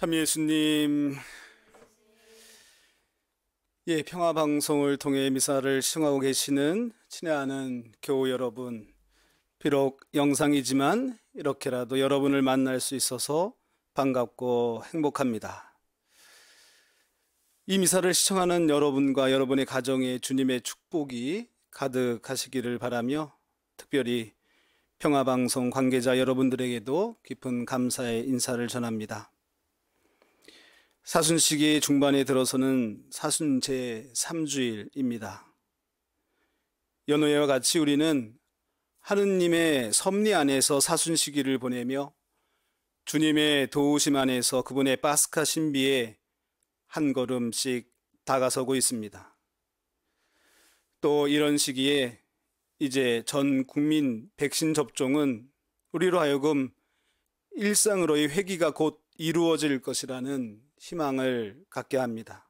참 예수님 예 평화 방송을 통해 미사를 시청하고 계시는 친애하는 교우 여러분 비록 영상이지만 이렇게라도 여러분을 만날 수 있어서 반갑고 행복합니다. 이 미사를 시청하는 여러분과 여러분의 가정에 주님의 축복이 가득하시기를 바라며 특별히 평화방송 관계자 여러분들에게도 깊은 감사의 인사를 전합니다. 사순 시기 중반에 들어서는 사순 제3주일입니다. 연호회와 같이 우리는 하느님의 섭리 안에서 사순 시기를 보내며 주님의 도우심 안에서 그분의 파스카 신비에 한 걸음씩 다가서고 있습니다. 또 이런 시기에 이제 전 국민 백신 접종은 우리로 하여금 일상으로의 회귀가 곧 이루어질 것이라는 희망을 갖게 합니다.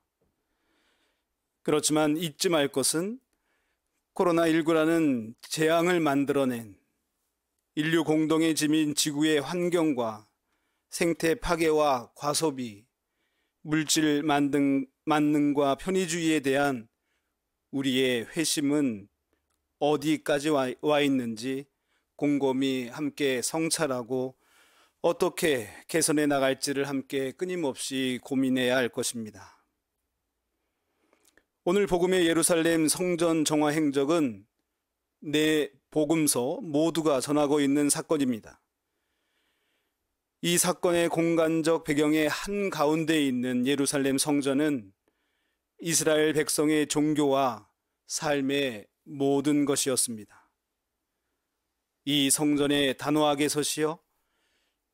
그렇지만 잊지 말 것은 코로나19라는 재앙을 만들어낸 인류 공동의 짐인 지구의 환경과 생태 파괴와 과소비, 물질 만능, 만능과 편의주의에 대한 우리의 회심은 어디까지 와, 와 있는지 곰곰이 함께 성찰하고 어떻게 개선해 나갈지를 함께 끊임없이 고민해야 할 것입니다. 오늘 복음의 예루살렘 성전 정화 행적은 내 복음서 모두가 전하고 있는 사건입니다. 이 사건의 공간적 배경의 한가운데 있는 예루살렘 성전은 이스라엘 백성의 종교와 삶의 모든 것이었습니다. 이 성전에 단호하게 서시어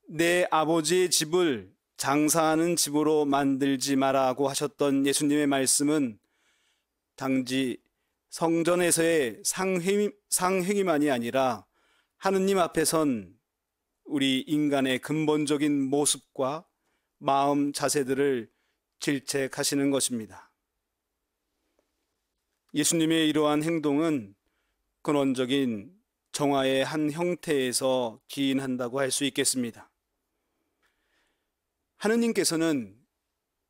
내 아버지의 집을 장사하는 집으로 만들지 마라고 하셨던 예수님의 말씀은 당지 성전에서의 상행위, 상행위만이 아니라 하느님 앞에선 우리 인간의 근본적인 모습과 마음 자세들을 질책하시는 것입니다. 예수님의 이러한 행동은 근원적인 정화의 한 형태에서 기인한다고 할 수 있겠습니다. 하느님께서는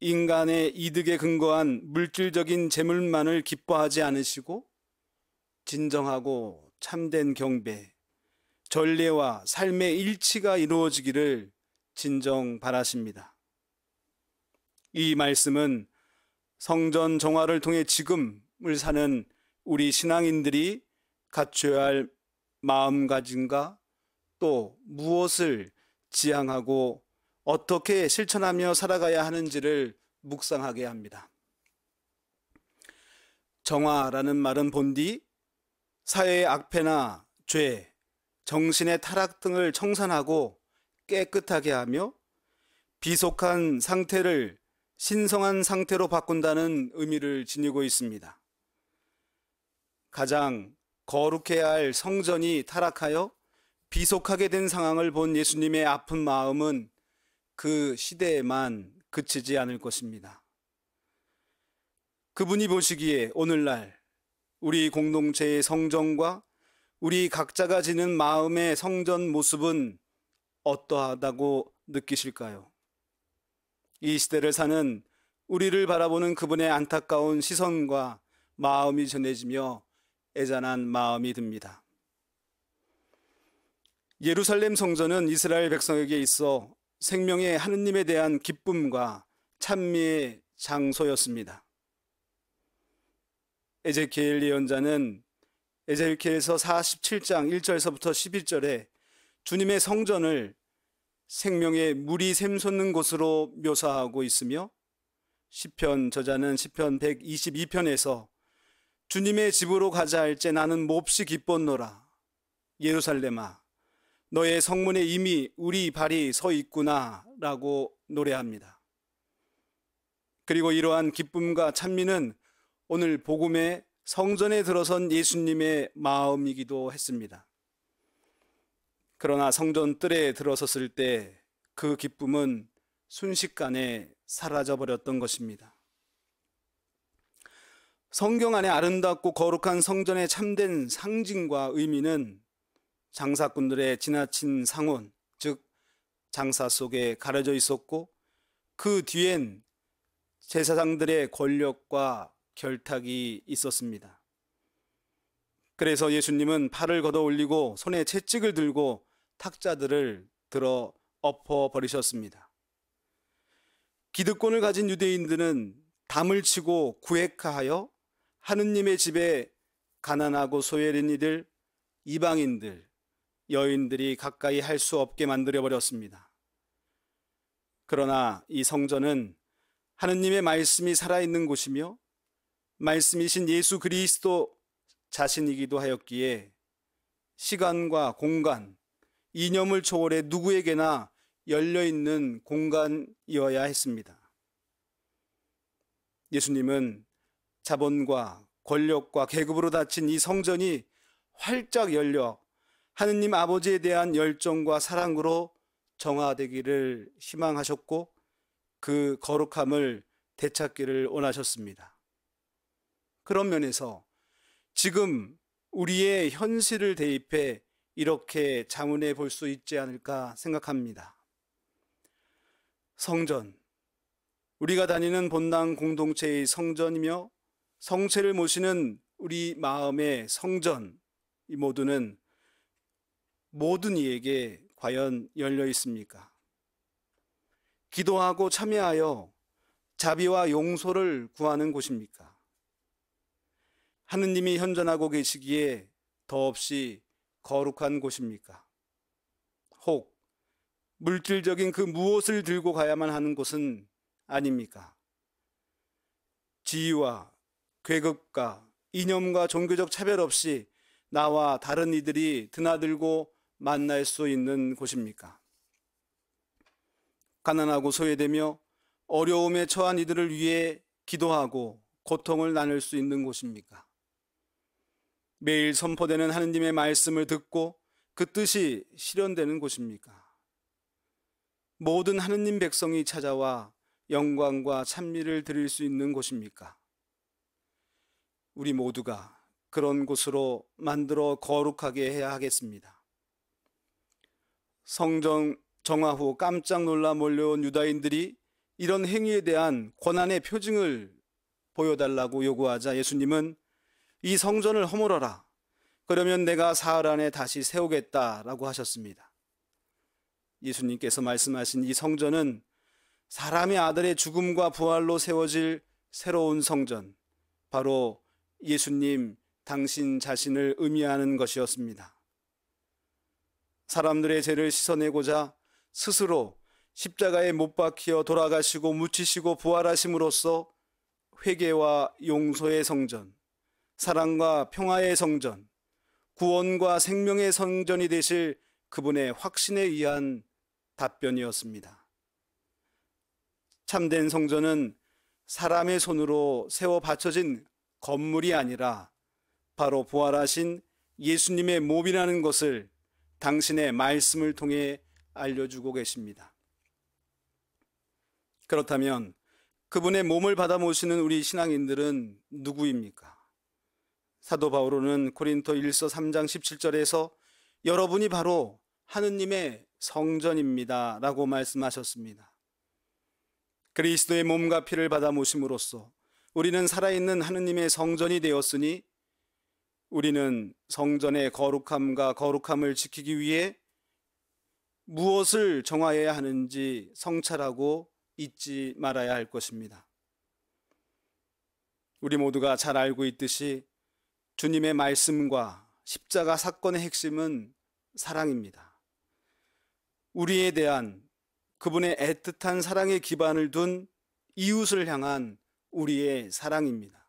인간의 이득에 근거한 물질적인 재물만을 기뻐하지 않으시고 진정하고 참된 경배, 전례와 삶의 일치가 이루어지기를 진정 바라십니다. 이 말씀은 성전 정화를 통해 지금을 사는 우리 신앙인들이 갖춰야 할 마음가짐과 또 무엇을 지향하고 어떻게 실천하며 살아가야 하는지를 묵상하게 합니다. 정화라는 말은 본디 사회의 악패나 죄, 정신의 타락 등을 청산하고 깨끗하게 하며 비속한 상태를 신성한 상태로 바꾼다는 의미를 지니고 있습니다. 가장 거룩해야 할 성전이 타락하여 비속하게 된 상황을 본 예수님의 아픈 마음은 그 시대에만 그치지 않을 것입니다. 그분이 보시기에 오늘날 우리 공동체의 성전과 우리 각자가 지는 마음의 성전 모습은 어떠하다고 느끼실까요? 이 시대를 사는 우리를 바라보는 그분의 안타까운 시선과 마음이 전해지며 애잔한 마음이 듭니다. 예루살렘 성전은 이스라엘 백성에게 있어 생명의 하느님에 대한 기쁨과 찬미의 장소였습니다. 에제키엘 예언자는 에제키엘서 47장 1절에서부터 11절에 주님의 성전을 생명의 물이 샘솟는 곳으로 묘사하고 있으며 시편 저자는 시편 122편에서 주님의 집으로 가자 할 때 나는 몹시 기뻤노라 예루살렘아 너의 성문에 이미 우리 발이 서 있구나라고 노래합니다. 그리고 이러한 기쁨과 찬미는 오늘 복음의 성전에 들어선 예수님의 마음이기도 했습니다. 그러나 성전 뜰에 들어섰을 때 그 기쁨은 순식간에 사라져 버렸던 것입니다. 성경 안에 아름답고 거룩한 성전의 참된 상징과 의미는 장사꾼들의 지나친 상원, 즉 장사 속에 가려져 있었고 그 뒤엔 제사장들의 권력과 결탁이 있었습니다. 그래서 예수님은 팔을 걷어 올리고 손에 채찍을 들고 탁자들을 들어 엎어 버리셨습니다. 기득권을 가진 유대인들은 담을 치고 구획하여 하느님의 집에 가난하고 소외된 이들, 이방인들, 여인들이 가까이 할 수 없게 만들어 버렸습니다. 그러나 이 성전은 하느님의 말씀이 살아있는 곳이며 말씀이신 예수 그리스도 자신이기도 하였기에 시간과 공간, 이념을 초월해 누구에게나 열려있는 공간이어야 했습니다. 예수님은 자본과 권력과 계급으로 닫힌 이 성전이 활짝 열려 하느님 아버지에 대한 열정과 사랑으로 정화되기를 희망하셨고 그 거룩함을 되찾기를 원하셨습니다. 그런 면에서 지금 우리의 현실을 대입해 이렇게 자문해 볼 수 있지 않을까 생각합니다. 성전. 우리가 다니는 본당 공동체의 성전이며 성체를 모시는 우리 마음의 성전. 이 모두는 모든 이에게 과연 열려 있습니까? 기도하고 참여하여 자비와 용서를 구하는 곳입니까? 하느님이 현존하고 계시기에 더없이 거룩한 곳입니까? 혹 물질적인 그 무엇을 들고 가야만 하는 곳은 아닙니까? 지위와 계급과 이념과 종교적 차별 없이 나와 다른 이들이 드나들고 만날 수 있는 곳입니까? 가난하고 소외되며 어려움에 처한 이들을 위해 기도하고 고통을 나눌 수 있는 곳입니까? 매일 선포되는 하느님의 말씀을 듣고 그 뜻이 실현되는 곳입니까? 모든 하느님 백성이 찾아와 영광과 찬미를 드릴 수 있는 곳입니까? 우리 모두가 그런 곳으로 만들어 거룩하게 해야 하겠습니다. 성정 정화 후 깜짝 놀라 몰려온 유다인들이 이런 행위에 대한 권한의 표징을 보여달라고 요구하자 예수님은 이 성전을 허물어라. 그러면 내가 사흘 안에 다시 세우겠다라고 하셨습니다. 예수님께서 말씀하신 이 성전은 사람의 아들의 죽음과 부활로 세워질 새로운 성전, 바로 예수님 당신 자신을 의미하는 것이었습니다. 사람들의 죄를 씻어내고자 스스로 십자가에 못 박히어 돌아가시고 묻히시고 부활하심으로써 회개와 용서의 성전, 사랑과 평화의 성전, 구원과 생명의 성전이 되실 그분의 확신에 의한 답변이었습니다. 참된 성전은 사람의 손으로 세워 받쳐진 건물이 아니라 바로 부활하신 예수님의 몸이라는 것을 당신의 말씀을 통해 알려주고 계십니다. 그렇다면 그분의 몸을 받아 모시는 우리 신앙인들은 누구입니까? 사도 바오로는 고린토 1서 3장 17절에서 여러분이 바로 하느님의 성전입니다. 라고 말씀하셨습니다. 그리스도의 몸과 피를 받아 모심으로써 우리는 살아있는 하느님의 성전이 되었으니 우리는 성전의 거룩함과 거룩함을 지키기 위해 무엇을 정하여야 하는지 성찰하고 잊지 말아야 할 것입니다. 우리 모두가 잘 알고 있듯이 주님의 말씀과 십자가 사건의 핵심은 사랑입니다. 우리에 대한 그분의 애틋한 사랑의 기반을 둔 이웃을 향한 우리의 사랑입니다.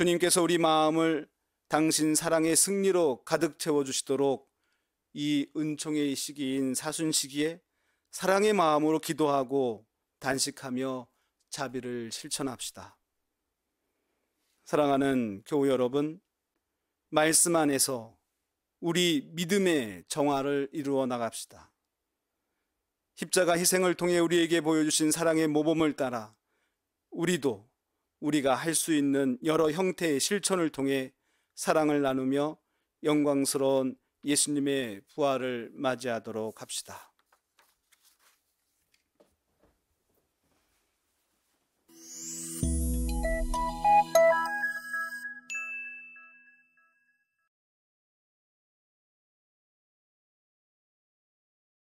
주님께서 우리 마음을 당신 사랑의 승리로 가득 채워주시도록 이 은총의 시기인 사순 시기에 사랑의 마음으로 기도하고 단식하며 자비를 실천합시다. 사랑하는 교우 여러분, 말씀 안에서 우리 믿음의 정화를 이루어 나갑시다. 십자가 희생을 통해 우리에게 보여주신 사랑의 모범을 따라 우리도 우리가 할 수 있는 여러 형태의 실천을 통해 사랑을 나누며 영광스러운 예수님의 부활을 맞이하도록 합시다.